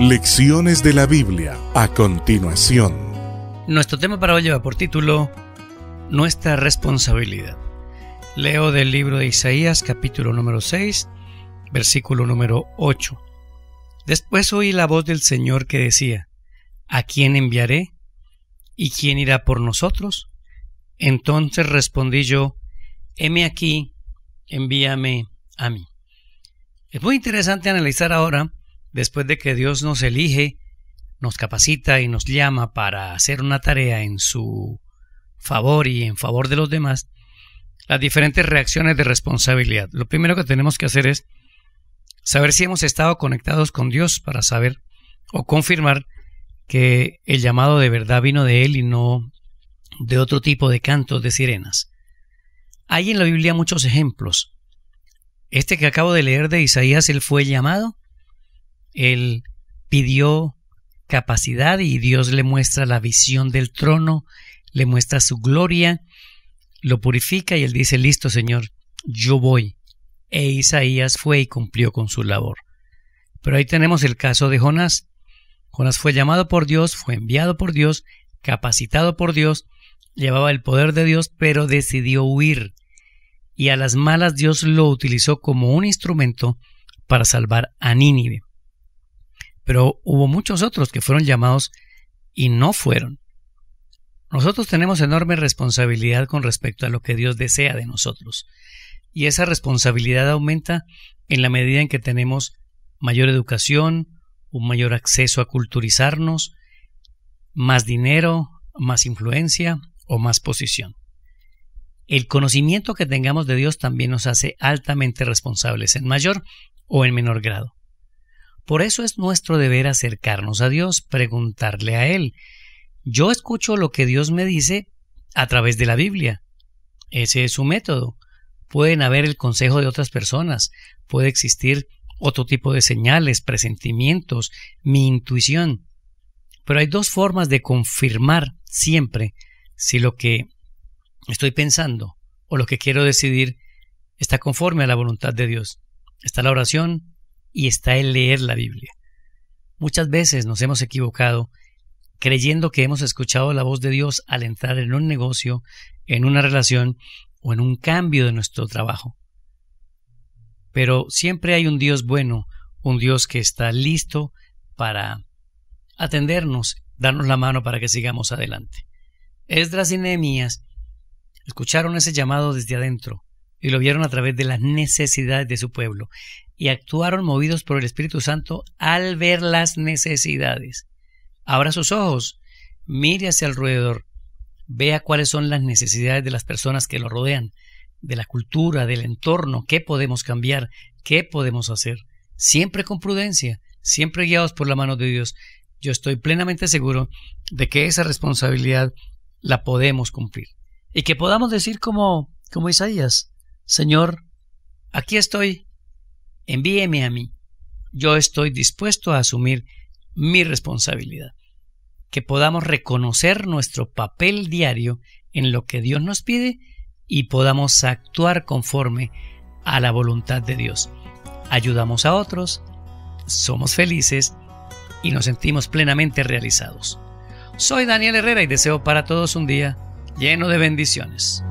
Lecciones de la Biblia a continuación. Nuestro tema para hoy lleva por título Nuestra responsabilidad. Leo del libro de Isaías capítulo número 6, versículo número 8. Después oí la voz del Señor que decía, ¿A quién enviaré? ¿Y quién irá por nosotros? Entonces respondí yo, heme aquí, envíame a mí. Es muy interesante analizar ahora después de que Dios nos elige, nos capacita y nos llama para hacer una tarea en su favor y en favor de los demás, las diferentes reacciones de responsabilidad. Lo primero que tenemos que hacer es saber si hemos estado conectados con Dios para saber o confirmar que el llamado de verdad vino de Él y no de otro tipo de cantos de sirenas. Hay en la Biblia muchos ejemplos. Este que acabo de leer de Isaías, él fue llamado él pidió capacidad y Dios le muestra la visión del trono, le muestra su gloria, lo purifica y él dice, listo Señor, yo voy. E Isaías fue y cumplió con su labor. Pero ahí tenemos el caso de Jonás. Jonás fue llamado por Dios, fue enviado por Dios, capacitado por Dios, llevaba el poder de Dios, pero decidió huir. Y a las malas Dios lo utilizó como un instrumento para salvar a Nínive pero hubo muchos otros que fueron llamados y no fueron. Nosotros tenemos enorme responsabilidad con respecto a lo que Dios desea de nosotros, y esa responsabilidad aumenta en la medida en que tenemos mayor educación, un mayor acceso a culturizarnos, más dinero, más influencia o más posición. El conocimiento que tengamos de Dios también nos hace altamente responsables en mayor o en menor grado. Por eso es nuestro deber acercarnos a Dios, preguntarle a Él. Yo escucho lo que Dios me dice a través de la Biblia. Ese es su método. Pueden haber el consejo de otras personas, puede existir otro tipo de señales, presentimientos, mi intuición. Pero hay dos formas de confirmar siempre si lo que estoy pensando o lo que quiero decidir está conforme a la voluntad de Dios. Está la oración y está el leer la Biblia. Muchas veces nos hemos equivocado creyendo que hemos escuchado la voz de Dios al entrar en un negocio, en una relación o en un cambio de nuestro trabajo. Pero siempre hay un Dios bueno, un Dios que está listo para atendernos, darnos la mano para que sigamos adelante. Esdras y Nehemías escucharon ese llamado desde adentro, y lo vieron a través de las necesidades de su pueblo y actuaron movidos por el Espíritu Santo al ver las necesidades. Abra sus ojos, mire hacia alrededor, vea cuáles son las necesidades de las personas que lo rodean, de la cultura, del entorno, qué podemos cambiar, qué podemos hacer. Siempre con prudencia, siempre guiados por la mano de Dios. Yo estoy plenamente seguro de que esa responsabilidad la podemos cumplir. Y que podamos decir como, como Isaías, Señor, aquí estoy, envíeme a mí. Yo estoy dispuesto a asumir mi responsabilidad. Que podamos reconocer nuestro papel diario en lo que Dios nos pide y podamos actuar conforme a la voluntad de Dios. Ayudamos a otros, somos felices y nos sentimos plenamente realizados. Soy Daniel Herrera y deseo para todos un día lleno de bendiciones.